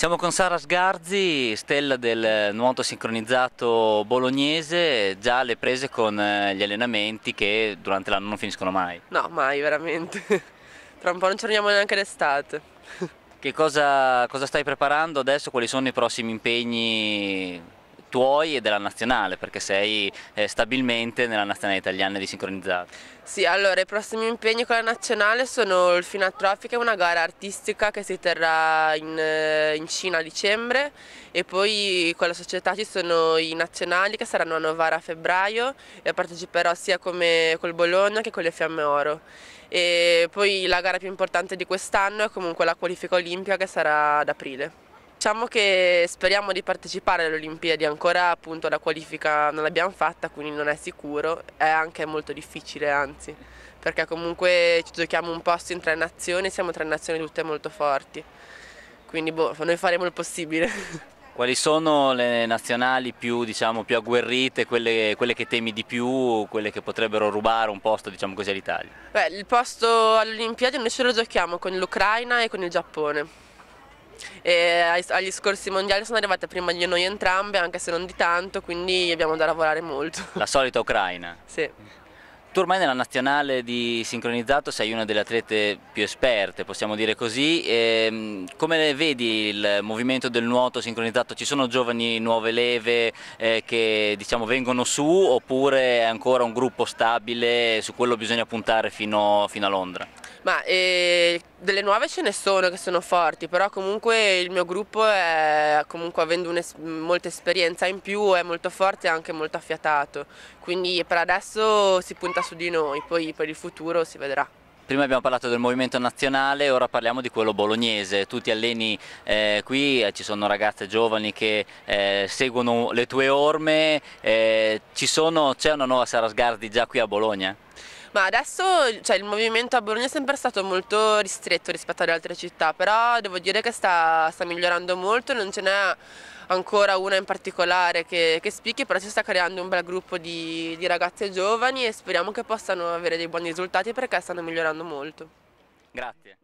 Siamo con Sara Sgarzi, stella del nuoto sincronizzato bolognese, già alle prese con eh, gli allenamenti che durante l'anno non finiscono mai. No, mai veramente. Tra un po' non ci torniamo neanche l'estate. Che cosa, cosa stai preparando adesso? Quali sono i prossimi impegni tuoi e della nazionale perché sei eh, stabilmente nella nazionale italiana di sincronizzato. Sì, allora i prossimi impegni con la nazionale sono il Finatropic, una gara artistica che si terrà in, eh, in, Cina a dicembre e poi con la società ci sono i nazionali che saranno a Novara a febbraio e parteciperò sia come, col Bologna che con le Fiamme Oro. E poi la gara più importante di quest'anno è comunque la qualifica olimpia che sarà ad aprile. Diciamo che speriamo di partecipare alle Olimpiadi, ancora appunto la qualifica non l'abbiamo fatta, quindi non è sicuro, è anche molto difficile anzi, perché comunque ci giochiamo un posto in tre nazioni, siamo tre nazioni tutte molto forti, quindi boh, noi faremo il possibile. Quali sono le nazionali più, diciamo, più agguerrite, quelle, quelle, che temi di più, quelle che potrebbero rubare un posto diciamo all'Italia? il posto alle Olimpiadi noi ce lo giochiamo con l'Ucraina e con il Giappone e agli scorsi mondiali sono arrivate prima di noi entrambe, anche se non di tanto, quindi abbiamo da lavorare molto. La solita ucraina? Sì. Tu ormai nella nazionale di sincronizzato sei una delle atlete più esperte, possiamo dire così. E ehm, come vedi il movimento del nuoto sincronizzato? Ci sono giovani nuove leve eh, che diciamo, vengono su oppure è ancora un gruppo stabile su quello bisogna puntare fino, fino a Londra? Ma, eh, delle nuove ce ne sono che sono forti, però comunque il mio gruppo è, comunque avendo molta esperienza in più è molto forte e anche molto affiatato, quindi per adesso si punta su di noi, poi per il futuro si vedrà. Prima abbiamo parlato del movimento nazionale, ora parliamo di quello bolognese. Tu ti alleni eh, qui, eh, ci sono ragazze giovani che eh, seguono le tue orme, eh, c'è una nuova Sarasgardi già qui a Bologna? Ma adesso cioè, il movimento a Bologna è sempre stato molto ristretto rispetto alle altre città, però devo dire che sta, sta migliorando molto, non ce n'è ancora una in particolare che, che spicchi, però si sta creando un bel gruppo di, di ragazze giovani e speriamo che possano avere dei buoni risultati perché stanno migliorando molto. Grazie.